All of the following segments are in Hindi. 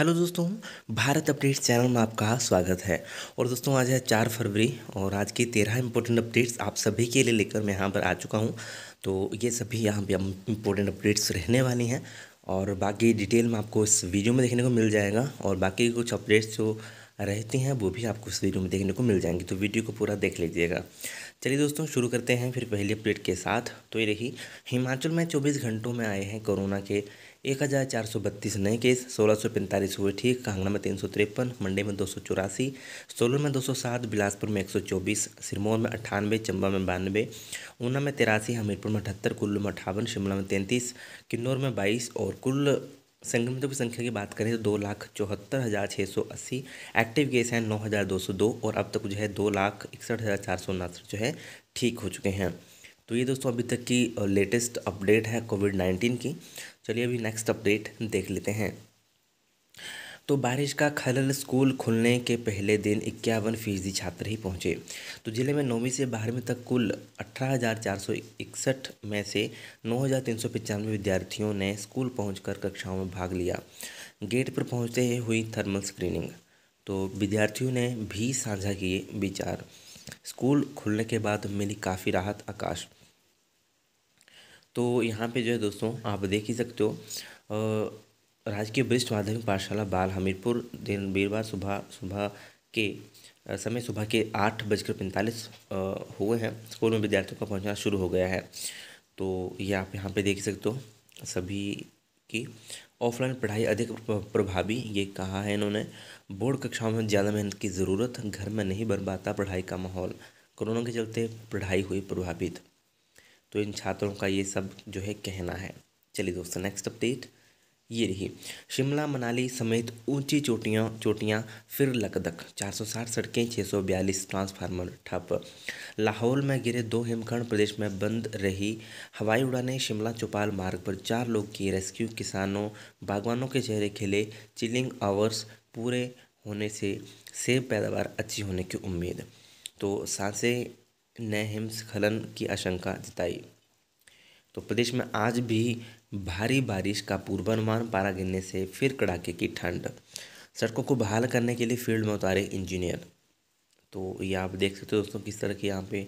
हेलो दोस्तों भारत अपडेट्स चैनल में आपका स्वागत है और दोस्तों आज है चार फरवरी और आज की तेरह इंपॉर्टेंट अपडेट्स आप सभी के लिए लेकर मैं यहाँ पर आ चुका हूँ तो ये सभी यहाँ पे इंपॉर्टेंट अपडेट्स रहने वाली हैं और बाकी डिटेल में आपको इस वीडियो में देखने को मिल जाएगा और बाकी कुछ अपडेट्स जो रहती हैं वो भी आपको इस वीडियो में देखने को मिल जाएंगी तो वीडियो को पूरा देख लीजिएगा चलिए दोस्तों शुरू करते हैं फिर पहली अपडेट के साथ तो ये रही हिमाचल में चौबीस घंटों में आए हैं कोरोना के एक हज़ार चार सौ बत्तीस नए केस सोलह सौ पैंतालीस हुए ठीक कांगड़ा में तीन सौ तिरपन मंडी में दो सौ चौरासी सोलन में दो सौ सात बिलासपुर में एक सौ चौबीस सिरमौर में अट्ठानवे चंबा में बानवे ऊना में तिरासी हमीरपुर में अठहत्तर कुल्लू में अठावन शिमला में तैंतीस किन्नौर में बाईस और कुल संक्रमितों की संख्या की बात करें तो दो लाख चौहत्तर हज़ार छः सौ अस्सी एक्टिव केस हैं नौ हज़ार दो सौ दो और अब तक जो है दो लाख इकसठ हज़ार चार सौ उनासठ जो है ठीक हो चुके हैं तो ये दोस्तों अभी तक की लेटेस्ट अपडेट है कोविड नाइन्टीन की चलिए अभी नेक्स्ट अपडेट देख लेते हैं तो बारिश का खलल स्कूल खुलने के पहले दिन इक्यावन फीसदी छात्र ही पहुंचे तो ज़िले में नौवीं से बारहवीं तक कुल अठारह हज़ार चार सौ इकसठ में से नौ हज़ार तीन सौ विद्यार्थियों ने स्कूल पहुंचकर कक्षाओं में भाग लिया गेट पर पहुंचते ही हुई थर्मल स्क्रीनिंग तो विद्यार्थियों ने भी साझा किए विचार स्कूल खुलने के बाद मिली काफ़ी राहत आकाश तो यहाँ पे जो है दोस्तों आप देख ही सकते हो राजकीय वरिष्ठ माध्यमिक पाठशाला बाल हमीरपुर दिन वीरवार सुबह सुबह के समय सुबह के आठ बजकर पैंतालीस हुए हैं स्कूल में विद्यार्थियों का पहुँचना शुरू हो गया है तो ये आप यहाँ पे देख सकते हो सभी की ऑफलाइन पढ़ाई अधिक प्रभावी ये कहा है इन्होंने बोर्ड कक्षाओं में ज़्यादा मेहनत की ज़रूरत घर में नहीं बन पाता पढ़ाई का माहौल कोरोना के चलते पढ़ाई हुई प्रभावित तो इन छात्रों का ये सब जो है कहना है चलिए दोस्तों नेक्स्ट अपडेट ये रही शिमला मनाली समेत ऊंची चोटियां चोटियां फिर लकदक 460 सड़कें 642 ट्रांसफार्मर ठप लाहौल में गिरे दो हिमखंड प्रदेश में बंद रही हवाई उड़ाने शिमला चौपाल मार्ग पर चार लोग की रेस्क्यू किसानों बागवानों के चेहरे खिले चिलिंग आवर्स पूरे होने से सेब पैदावार अच्छी होने की उम्मीद तो सांसें ने हिमस्खलन की आशंका जताई तो प्रदेश में आज भी भारी बारिश का पूर्वानुमान पारा गिरने से फिर कड़ाके की ठंड सड़कों को बहाल करने के लिए फील्ड में उतारे इंजीनियर तो ये आप देख सकते हो दोस्तों किस तरह के यहाँ पे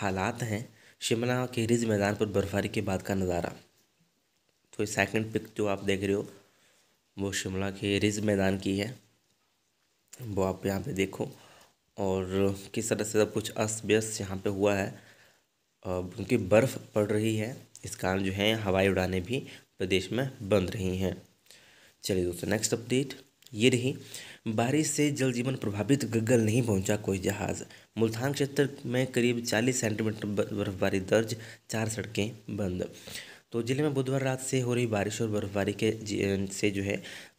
हालात हैं शिमला के रिज मैदान पर बर्फबारी के बाद का नज़ारा तो ये सेकंड पिक जो आप देख रहे हो वो शिमला के रिज मैदान की है वो आप यहाँ पे देखो और किस तरह से सब कुछ अस्त व्यस्त यहाँ पर हुआ है और क्योंकि बर्फ़ पड़ रही है इस कारण जो है हवाई उड़ानें भी प्रदेश में बंद रही हैं चलिए दोस्तों नेक्स्ट अपडेट ये रही बारिश से जल जीवन प्रभावित गग्गल नहीं पहुंचा कोई जहाज़ मुल्तान क्षेत्र में करीब 40 सेंटीमीटर बर्फबारी दर्ज चार सड़कें बंद तो ज़िले में बुधवार रात से हो रही बारिश और बर्फबारी के से जो है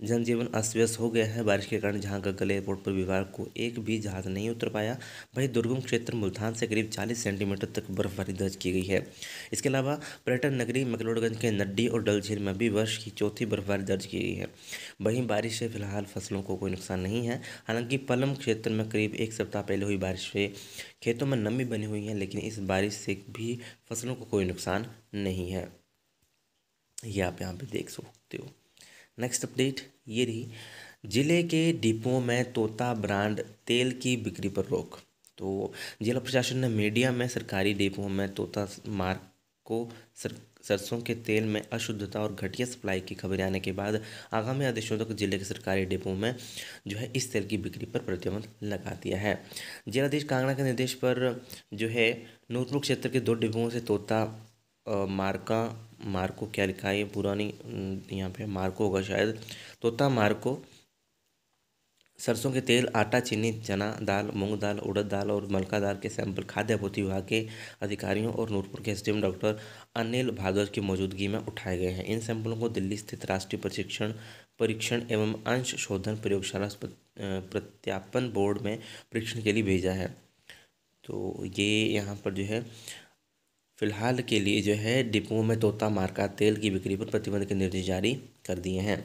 जनजीवन अस्त हो गया है बारिश के कारण जहां गगल एयरपोर्ट पर विभाग को एक भी जहाज़ नहीं उतर पाया वहीं दुर्गम क्षेत्र मुल्तान से करीब चालीस सेंटीमीटर तक बर्फबारी दर्ज की गई है इसके अलावा पर्यटन नगरी मकलोडगंज के नड्डी और डल झील में भी वर्ष की चौथी बर्फबारी दर्ज की गई है वहीं बारिश से फिलहाल फसलों को कोई नुकसान नहीं है हालांकि पलम क्षेत्र में करीब एक सप्ताह पहले हुई बारिश से खेतों में नमी बनी हुई है लेकिन इस बारिश से भी फसलों को कोई नुकसान नहीं है ये आप यहाँ पे देख सकते हो नेक्स्ट अपडेट ये रही जिले के डिपो में तोता ब्रांड तेल की बिक्री पर रोक तो जिला प्रशासन ने मीडिया में सरकारी डिपो में तोता मार्क को सर सरसों के तेल में अशुद्धता और घटिया सप्लाई की खबरें आने के बाद आगामी आदेशों तक जिले के सरकारी डिपो में जो है इस तेल की बिक्री पर प्रतिबंध लगा दिया है जिलाधीश कांगड़ा के निर्देश पर जो है नूरपुर क्षेत्र के दो डिपुओं से तोता मार्का मार्को क्या लिखा है ये पुरानी यहाँ पे मार्को होगा शायद तोता मार्को सरसों के तेल आटा चीनी चना दाल मूंग दाल उड़द दाल और मलका दाल के सैंपल खाद्य आपूर्ति विभाग के अधिकारियों और नूरपुर के एसडीएम डॉक्टर अनिल भागवत की मौजूदगी में उठाए गए हैं इन सैंपलों को दिल्ली स्थित राष्ट्रीय प्रशिक्षण परीक्षण एवं अंश शोधन प्रयोगशाला प्रत्यापन बोर्ड में परीक्षण के लिए भेजा है तो ये यहाँ पर जो है फिलहाल के लिए जो है डिपो में तोता मार्का तेल की बिक्री पर प्रतिबंध के निर्देश जारी कर दिए हैं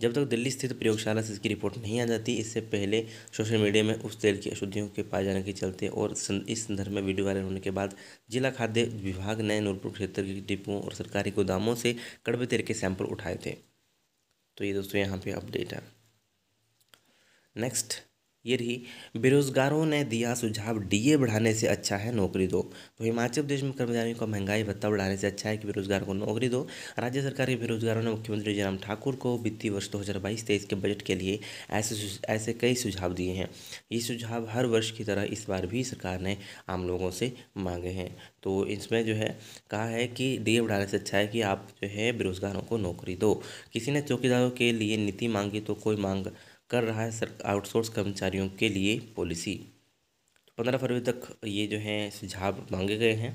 जब तक दिल्ली स्थित प्रयोगशाला से इसकी रिपोर्ट नहीं आ जाती इससे पहले सोशल मीडिया में उस तेल की अशुद्धियों के पाए जाने के चलते और इस संदर्भ में वीडियो वायरल होने के बाद जिला खाद्य विभाग ने नूरपुर क्षेत्र के डिपुओं और सरकारी गोदामों से कड़वे तेल के सैंपल उठाए थे तो ये दोस्तों यहाँ पे अपडेट है नेक्स्ट ये रही बेरोज़गारों ने दिया सुझाव डीए बढ़ाने से अच्छा है नौकरी दो तो हिमाचल प्रदेश में कर्मचारियों को महंगाई भत्ता बढ़ाने से अच्छा है कि बेरोजगार को नौकरी दो राज्य सरकार के बेरोजगारों ने मुख्यमंत्री जयराम ठाकुर को वित्तीय वर्ष दो हज़ार बाईस तेईस के बजट के लिए ऐसे ऐसे कई सुझाव दिए हैं ये सुझाव हर वर्ष की तरह इस बार भी सरकार ने आम लोगों से मांगे हैं तो इसमें जो है कहा है कि डीए बढ़ाने से अच्छा है कि आप जो है बेरोज़गारों को नौकरी दो किसी ने चौकीदारों के लिए नीति मांगी तो कोई मांग कर रहा है सर आउटसोर्स कर्मचारियों के लिए पॉलिसी तो पंद्रह फरवरी तक ये जो हैं सुझाव मांगे गए हैं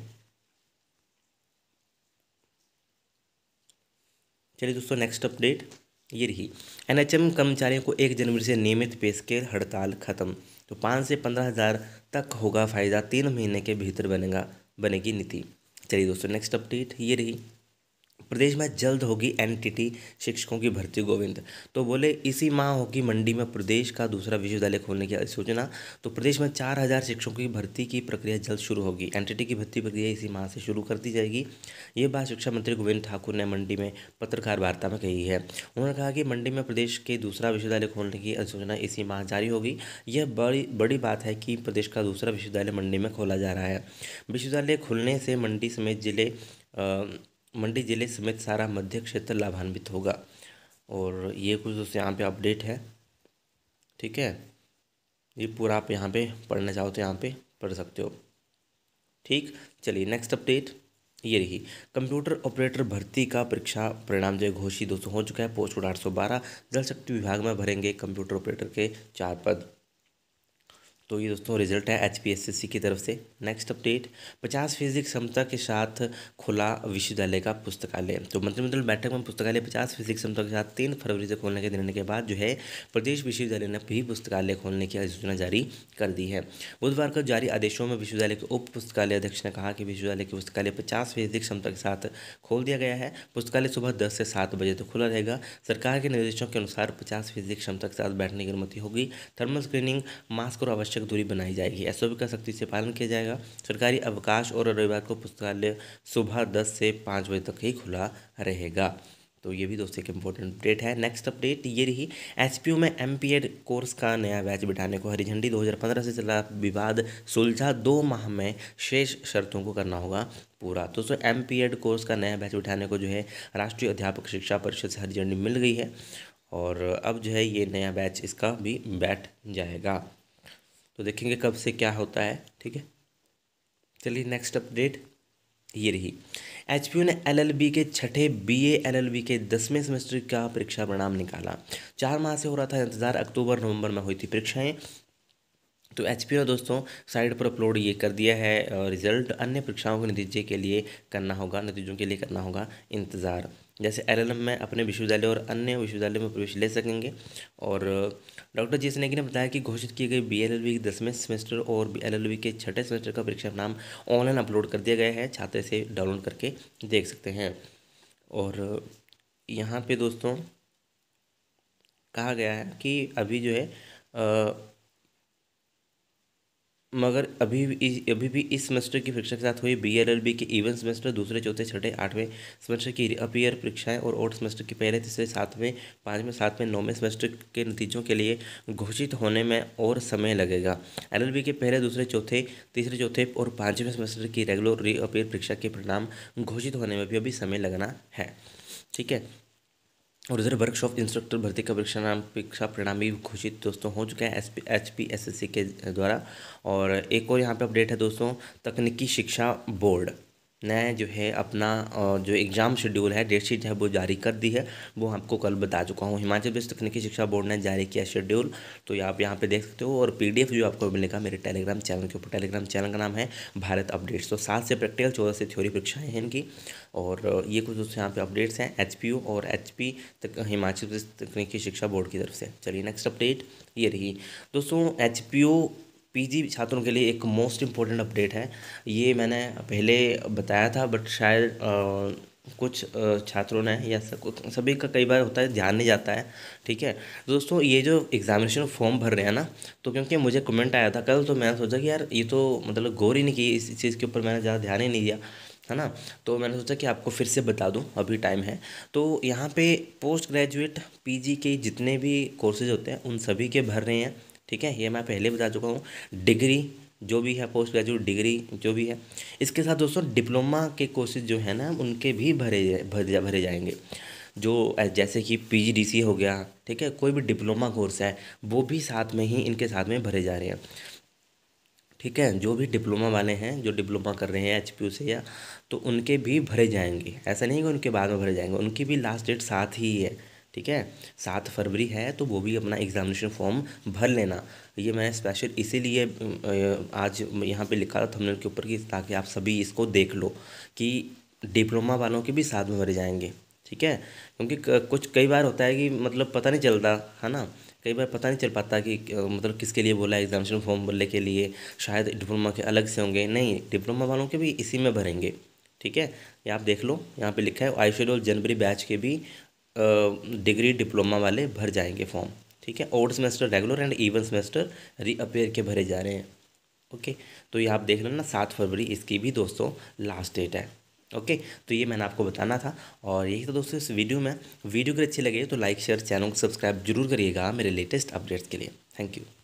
चलिए दोस्तों नेक्स्ट अपडेट ये रही एनएचएम कर्मचारियों को एक जनवरी से नियमित पे स्केल हड़ताल खत्म तो पाँच से पंद्रह हज़ार तक होगा फ़ायदा तीन महीने के भीतर बनेगा बनेगी नीति चलिए दोस्तों नेक्स्ट अपडेट ये रही प्रदेश में जल्द होगी एनटीटी शिक्षकों की भर्ती गोविंद तो बोले इसी माह होगी मंडी में प्रदेश का दूसरा विश्वविद्यालय खोलने की सूचना तो प्रदेश में चार हज़ार शिक्षकों की भर्ती की प्रक्रिया जल्द शुरू होगी एनटीटी की भर्ती प्रक्रिया इसी माह से शुरू कर दी जाएगी ये बात शिक्षा मंत्री गोविंद ठाकुर ने मंडी में पत्रकार वार्ता में कही है उन्होंने कहा कि मंडी में प्रदेश के दूसरा विश्वविद्यालय खोलने की अधिसूचना इसी माह जारी होगी यह बड़ी बड़ी बात है कि प्रदेश का दूसरा विश्वविद्यालय मंडी में खोला जा रहा है विश्वविद्यालय खुलने से मंडी समेत जिले मंडी ज़िले समेत सारा मध्य क्षेत्र लाभान्वित होगा और ये कुछ दोस्तों यहाँ पे अपडेट है ठीक है ये पूरा आप यहाँ पे पढ़ना चाहो तो यहाँ पे पढ़ सकते हो ठीक चलिए नेक्स्ट अपडेट ये रही कंप्यूटर ऑपरेटर भर्ती का परीक्षा परिणाम जो घोषित दोस्तों हो चुका है पोस्ट आठ सौ बारह जल शक्ति विभाग में भरेंगे कंप्यूटर ऑपरेटर के चार पद तो ये दोस्तों रिजल्ट है एच की तरफ से नेक्स्ट अपडेट पचास फीसदी क्षमता के साथ खुला विश्वविद्यालय का पुस्तकालय तो मंत्रिमंडल बैठक में पुस्तकालय पचास फीसदी क्षमता के साथ तीन फरवरी से खोलने के देने के बाद जो है प्रदेश विश्वविद्यालय ने भी पुस्तकालय खोलने की अधिसूचना जारी कर दी है बुधवार को जारी आदेशों में विश्वविद्यालय के उप पुस्तकालय अध्यक्ष ने कहा कि विश्वविद्यालय के पुस्तकालय पचास फीसदी क्षमता के साथ खोल दिया गया है पुस्तकालय सुबह दस से सात बजे तक खुला रहेगा सरकार के निर्देशों के अनुसार पचास फीसदी क्षमता के साथ बैठने की अनुमति होगी थर्मल स्क्रीनिंग मास्क और आवश्यक तक दूरी बनाई जाएगी एस का सख्ती से पालन किया जाएगा सरकारी अवकाश और रविवार को पुस्तकालय सुबह दस से पाँच बजे तक ही खुला रहेगा तो ये भी दोस्तों एक इम्पोर्टेंट अपडेट है नेक्स्ट अपडेट ये रही एस में एम कोर्स का नया बैच बिठाने को हरी झंडी 2015 से चला विवाद सुलझा दो माह में शेष शर्तों को करना होगा पूरा तो सो एम कोर्स का नया बैच बिठाने को जो है राष्ट्रीय अध्यापक शिक्षा परिषद से हरी झंडी मिल गई है और अब जो है ये नया बैच इसका भी बैठ जाएगा तो देखेंगे कब से क्या होता है ठीक है चलिए नेक्स्ट अपडेट ये रही एच ने बी के छठे एल बी के दसवें सेमेस्टर का परीक्षा परिणाम निकाला चार माह से हो रहा था इंतज़ार अक्टूबर नवंबर में हुई थी परीक्षाएं तो एच ने दोस्तों साइट पर अपलोड ये कर दिया है रिजल्ट अन्य परीक्षाओं के नतीजे के लिए करना होगा नतीजों के लिए करना होगा इंतज़ार जैसे एल में अपने विश्वविद्यालय और अन्य विश्वविद्यालय में प्रवेश ले सकेंगे और डॉक्टर जी नेगी ने बताया कि घोषित किए गए बी एल के दसवें सेमेस्टर और बी एल एल के छठे सेमेस्टर का परीक्षा नाम ऑनलाइन अपलोड कर दिया गया है छात्र से डाउनलोड करके देख सकते हैं और यहाँ पे दोस्तों कहा गया है कि अभी जो है मगर अभी भी अभी भी इस सेमेस्टर की परीक्षा के साथ हुई बी एल एल बी के इवन सेमेस्टर दूसरे चौथे छठे आठवें सेमेस्टर की अपीयर परीक्षाएं और ओट सेमेस्टर की पहले तीसरे सातवें पाँचवें सातवें नौवें सेमेस्टर के नतीजों के लिए घोषित होने में और समय लगेगा एल एल बी के पहले दूसरे चौथे तीसरे चौथे और पाँचवें सेमेस्टर की रेगुलर री अपीयर परीक्षा के परिणाम घोषित होने में भी अभी समय लगना है ठीक है और इधर वर्कशॉप इंस्ट्रक्टर भर्ती का नाम परीक्षा भी घोषित दोस्तों हो चुके हैं S P H P S S C के द्वारा और एक और यहाँ पे अपडेट है दोस्तों तकनीकी शिक्षा बोर्ड ने जो है अपना जो एग्ज़ाम शेड्यूल है डेट शीट है वो जारी कर दी है वो आपको कल बता चुका हूँ हिमाचल प्रदेश तकनीकी शिक्षा बोर्ड ने जारी किया शेड्यूल तो आप यहाँ पे देख सकते हो और पीडीएफ जो आपको मिलेगा मेरे टेलीग्राम चैनल के ऊपर टेलीग्राम चैनल का नाम है भारत अपडेट्स तो सात से प्रैक्टिकल चौदह से थ्योरी परीक्षाएँ हैं इनकी और ये कुछ दोस्तों यहाँ पर अपडेट्स हैं एच और एच तक हिमाचल प्रदेश तकनीकी शिक्षा बोर्ड की तरफ से चलिए नेक्स्ट अपडेट ये रही दोस्तों एच पीजी छात्रों के लिए एक मोस्ट इम्पोर्टेंट अपडेट है ये मैंने पहले बताया था बट शायद आ, कुछ छात्रों ने या सभी का कई बार होता है ध्यान नहीं जाता है ठीक है दोस्तों ये जो एग्जामिनेशन फॉर्म भर रहे हैं ना तो क्योंकि मुझे कमेंट आया था कल तो मैंने सोचा कि यार ये तो मतलब गौर ही नहीं की इस चीज़ के ऊपर मैंने ज़्यादा ध्यान ही नहीं दिया है ना तो मैंने सोचा कि आपको फिर से बता दूं अभी टाइम है तो यहाँ पे पोस्ट ग्रेजुएट पीजी के जितने भी कोर्सेज होते हैं उन सभी के भर रहे हैं ठीक है ये मैं पहले बता चुका हूँ डिग्री जो भी है पोस्ट ग्रेजुएट डिग्री जो भी है इसके साथ दोस्तों डिप्लोमा के कोर्सेज जो है ना उनके भी भरे भरे, भरे जाएंगे जो जैसे कि पीजीडीसी हो गया ठीक है कोई भी डिप्लोमा कोर्स है वो भी साथ में ही इनके साथ में भरे जा रहे हैं ठीक है जो भी डिप्लोमा वाले हैं जो डिप्लोमा कर रहे हैं एच से या तो उनके भी भरे जाएंगे ऐसा नहीं कि उनके बाद में भरे जाएंगे उनकी भी लास्ट डेट साथ ही है ठीक है सात फरवरी है तो वो भी अपना एग्ज़ामिनेशन फॉर्म भर लेना ये मैंने स्पेशल इसीलिए आज यहाँ पे लिखा था थंबनेल के ऊपर कि ताकि आप सभी इसको देख लो कि डिप्लोमा वालों के भी साथ में भरे जाएंगे ठीक है क्योंकि कुछ कई बार होता है कि मतलब पता नहीं चलता है ना कई बार पता नहीं चल पाता कि मतलब किसके लिए बोला है एग्ज़ामिनेशन फॉर्म भरने के लिए शायद डिप्लोमा के अलग से होंगे नहीं डिप्लोमा वालों के भी इसी में भरेंगे ठीक है ये आप देख लो यहाँ पे लिखा है आयुषेडोल जनवरी बैच के भी डिग्री डिप्लोमा वाले भर जाएंगे फॉर्म ठीक है odd semester regular and even semester reappear के भरे जा रहे हैं ओके तो ये आप देख लो ना सात फरवरी इसकी भी दोस्तों लास्ट डेट है ओके तो ये मैंने आपको बताना था और यही तो दोस्तों इस वीडियो में वीडियो अगर अच्छी लगे तो लाइक शेयर चैनल को सब्सक्राइब जरूर करिएगा मेरे लेटेस्ट अपडेट्स के लिए थैंक यू